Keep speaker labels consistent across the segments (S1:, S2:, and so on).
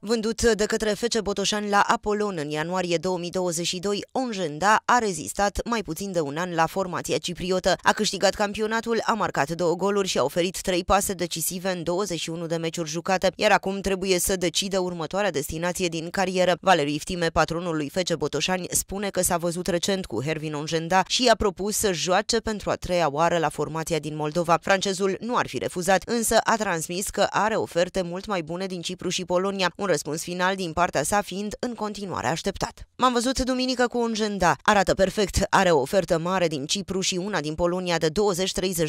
S1: Vândut de către Fece Botoșani la Apolon în ianuarie 2022, Onjenda a rezistat mai puțin de un an la formația cipriotă. A câștigat campionatul, a marcat două goluri și a oferit trei pase decisive în 21 de meciuri jucate, iar acum trebuie să decidă următoarea destinație din carieră. Valeriu Iftime, patronul lui Fece Botoșani, spune că s-a văzut recent cu Hervin Onjenda și i-a propus să joace pentru a treia oară la formația din Moldova. Francezul nu ar fi refuzat, însă a transmis că are oferte mult mai bune din Cipru și Polonia. Un răspuns final din partea sa fiind în continuare așteptat. M-am văzut duminică cu un genda. Arată perfect, are o ofertă mare din Cipru și una din Polonia de 20-30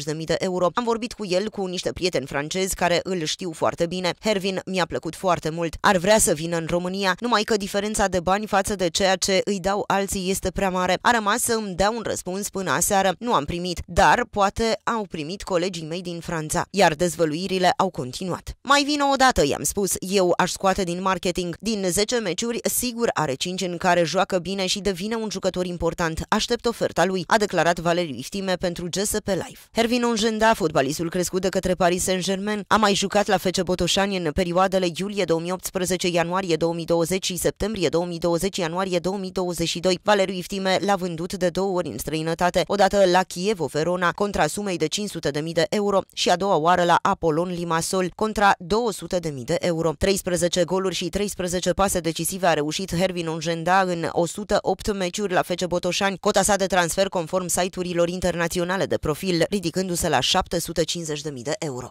S1: de mii de euro. Am vorbit cu el cu niște prieteni francezi care îl știu foarte bine. Hervin mi-a plăcut foarte mult. Ar vrea să vină în România, numai că diferența de bani față de ceea ce îi dau alții este prea mare. A rămas să îmi dea un răspuns până aseară. Nu am primit, dar poate au primit colegii mei din Franța. Iar dezvăluirile au continuat. Mai vină o dată, i-am spus, eu aș scoate din marketing. Din 10 meciuri, sigur are 5 în care joacă bine și devine un jucător important. Aștept oferta lui, a declarat Valeriu Iftime pentru GSP Live. Hervin Onjenda, fotbalistul crescut de către Paris Saint-Germain, a mai jucat la Fece Botoșani în perioadele iulie 2018, ianuarie 2020 și septembrie 2020, ianuarie 2022. Valeriu Iftime l-a vândut de două ori în străinătate, odată la Chievo Verona contra sumei de 500.000 de euro și a doua oară la Apolon Limassol contra 200.000 de euro. 13 goluri goluri și 13 pase decisive a reușit Hervin Ungenda în 108 meciuri la Fece Botoșani, cota sa de transfer conform site-urilor internaționale de profil, ridicându-se la 750.000 de euro.